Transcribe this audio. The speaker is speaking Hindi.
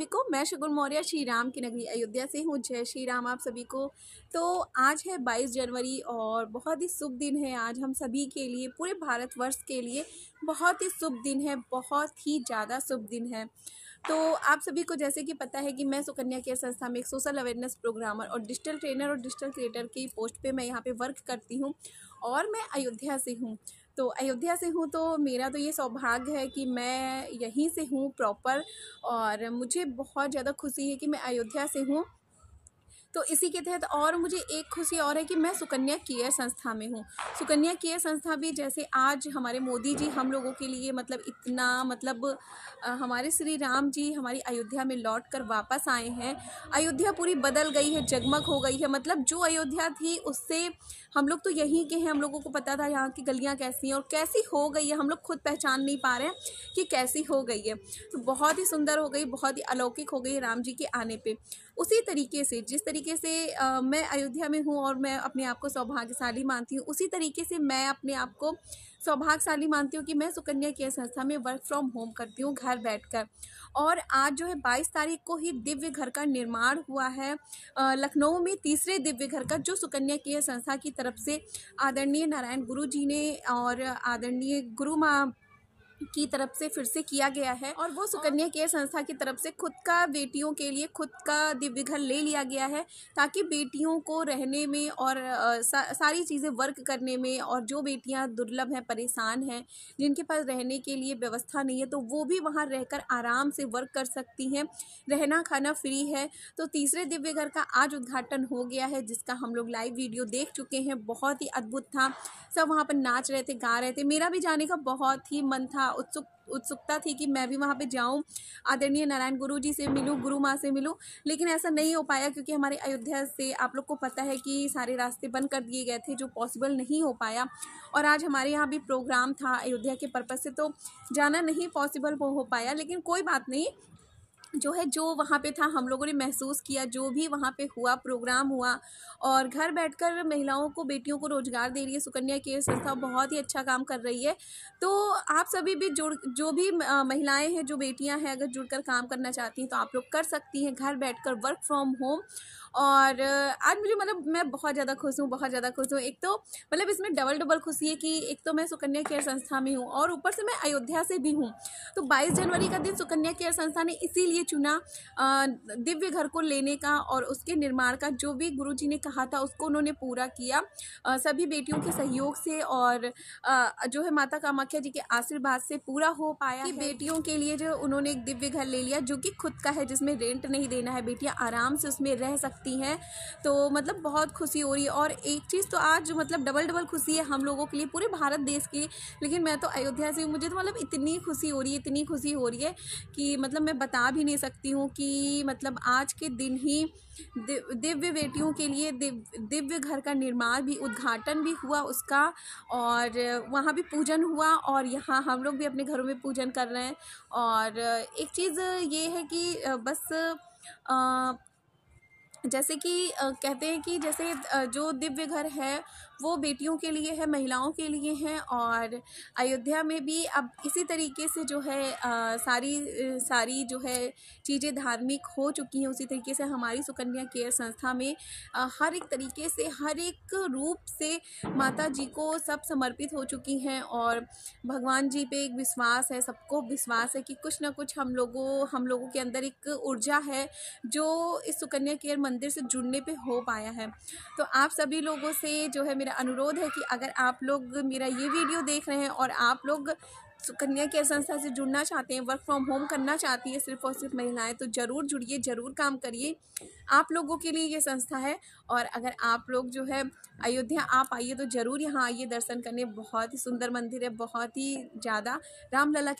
सभी को मैं शगुन मौर्य श्री राम की नगरी अयोध्या से हूँ जय श्री राम आप सभी को तो आज है 22 जनवरी और बहुत ही शुभ दिन है आज हम सभी के लिए पूरे भारतवर्ष के लिए बहुत ही शुभ दिन है बहुत ही ज़्यादा शुभ दिन है तो आप सभी को जैसे कि पता है कि मैं सुकन्या केयर संस्था में एक सोशल अवेयरनेस प्रोग्रामर और डिजिटल ट्रेनर और डिजिटल क्रिएटर की पोस्ट पर मैं यहाँ पर वर्क करती हूँ और मैं अयोध्या से हूँ तो अयोध्या से हूँ तो मेरा तो ये सौभाग्य है कि मैं यहीं से हूँ प्रॉपर और मुझे बहुत ज़्यादा खुशी है कि मैं अयोध्या से हूँ तो इसी के तहत और मुझे एक खुशी और है कि मैं सुकन्या केयर संस्था में हूँ सुकन्या केयर संस्था भी जैसे आज हमारे मोदी जी हम लोगों के लिए मतलब इतना मतलब हमारे श्री राम जी हमारी अयोध्या में लौट कर वापस आए हैं अयोध्या पूरी बदल गई है जगमग हो गई है मतलब जो अयोध्या थी उससे हम लोग तो यहीं के हैं हम लोगों को पता था यहाँ की गलियाँ कैसी हैं और कैसी हो गई है हम लोग खुद पहचान नहीं पा रहे हैं कि कैसी हो गई है तो बहुत ही सुंदर हो गई बहुत ही अलौकिक हो गई राम जी के आने पर उसी तरीके से जिस तरीके तरीके से आ, मैं अयोध्या में हूँ और मैं अपने आप को सौभाग्यशाली मानती हूँ उसी तरीके से मैं अपने आप को सौभाग्यशाली मानती हूँ कि मैं सुकन्या की संस्था में वर्क फ्रॉम होम करती हूँ घर बैठकर और आज जो है 22 तारीख को ही दिव्य घर का निर्माण हुआ है लखनऊ में तीसरे दिव्य घर का जो सुकन्या की संस्था की तरफ से आदरणीय नारायण गुरु जी ने और आदरणीय गुरु माँ की तरफ से फिर से किया गया है और वो सुकन्या हाँ। केयर संस्था की तरफ से खुद का बेटियों के लिए खुद का दिव्य घर ले लिया गया है ताकि बेटियों को रहने में और सा, सारी चीज़ें वर्क करने में और जो बेटियां दुर्लभ हैं परेशान हैं जिनके पास रहने के लिए व्यवस्था नहीं है तो वो भी वहाँ रहकर आराम से वर्क कर सकती हैं रहना खाना फ्री है तो तीसरे दिव्य घर का आज उद्घाटन हो गया है जिसका हम लोग लाइव वीडियो देख चुके हैं बहुत ही अद्भुत था सब वहाँ पर नाच रहे थे गा रहे थे मेरा भी जाने का बहुत ही मन था उत्सुक उत्सुकता थी कि मैं भी वहाँ पे जाऊँ आदरणीय नारायण गुरु जी से मिलूँ गुरु माँ से मिलूँ लेकिन ऐसा नहीं हो पाया क्योंकि हमारे अयोध्या से आप लोग को पता है कि सारे रास्ते बंद कर दिए गए थे जो पॉसिबल नहीं हो पाया और आज हमारे यहाँ भी प्रोग्राम था अयोध्या के पर्पज़ से तो जाना नहीं पॉसिबल हो पाया लेकिन कोई बात नहीं जो है जो वहाँ पे था हम लोगों ने महसूस किया जो भी वहाँ पे हुआ प्रोग्राम हुआ और घर बैठकर महिलाओं को बेटियों को रोज़गार दे रही है सुकन्या केयर संस्था बहुत ही अच्छा काम कर रही है तो आप सभी भी जुड़ जो भी महिलाएं हैं जो बेटियां हैं अगर जुड़कर काम करना चाहती हैं तो आप लोग कर सकती हैं घर बैठकर वर्क फ्रॉम होम और आज मुझे मतलब मैं बहुत ज़्यादा खुश हूँ बहुत ज़्यादा खुश हूँ एक तो मतलब इसमें डबल डबल खुशी है कि एक तो मैं सुकन्या केयर संस्था में हूँ और ऊपर से मैं अयोध्या से भी हूँ तो बाईस जनवरी का दिन सुकन्या केयर संस्था ने इसीलिए चुना दिव्य घर को लेने का और उसके निर्माण का जो भी गुरु जी ने कहा था उसको उन्होंने पूरा किया सभी बेटियों के सहयोग से और जो है माता कामाख्या जी के आशीर्वाद से पूरा हो पाया कि बेटियों के लिए जो उन्होंने एक दिव्य घर ले लिया जो कि खुद का है जिसमें रेंट नहीं देना है बेटियाँ आराम से उसमें रह सकती सकती हैं तो मतलब बहुत खुशी हो रही है और एक चीज़ तो आज मतलब डबल डबल खुशी है हम लोगों के लिए पूरे भारत देश के लेकिन मैं तो अयोध्या से हूँ मुझे तो मतलब इतनी खुशी हो रही है इतनी खुशी हो रही है कि मतलब मैं बता भी नहीं सकती हूँ कि मतलब आज के दिन ही दिव्य बेटियों के लिए दिव्य घर का निर्माण भी उद्घाटन भी हुआ उसका और वहाँ भी पूजन हुआ और यहाँ हम लोग भी अपने घरों में पूजन कर रहे हैं और एक चीज़ ये है कि बस आ, जैसे कि कहते हैं कि जैसे जो दिव्य घर है वो बेटियों के लिए है महिलाओं के लिए हैं और अयोध्या में भी अब इसी तरीके से जो है सारी सारी जो है चीज़ें धार्मिक हो चुकी हैं उसी तरीके से हमारी सुकन्या केयर संस्था में हर एक तरीके से हर एक रूप से माता जी को सब समर्पित हो चुकी हैं और भगवान जी पे एक विश्वास है सबको विश्वास है कि कुछ ना कुछ हम लोगों हम लोगों के अंदर एक ऊर्जा है जो इस सुकन्या केयर मंदिर से जुड़ने पे हो पाया है तो आप सभी लोगों से जो है मेरा अनुरोध है कि अगर आप लोग मेरा ये वीडियो देख रहे हैं और आप लोग सुकन्या केयर संस्था से जुड़ना चाहते हैं वर्क फ्रॉम होम करना चाहती है सिर्फ और सिर्फ महिलाएं तो ज़रूर जुड़िए ज़रूर काम करिए आप लोगों के लिए ये संस्था है और अगर आप लोग जो है अयोध्या आप आइए तो ज़रूर यहाँ आइए दर्शन करने बहुत ही सुंदर मंदिर है बहुत ही ज़्यादा रामलला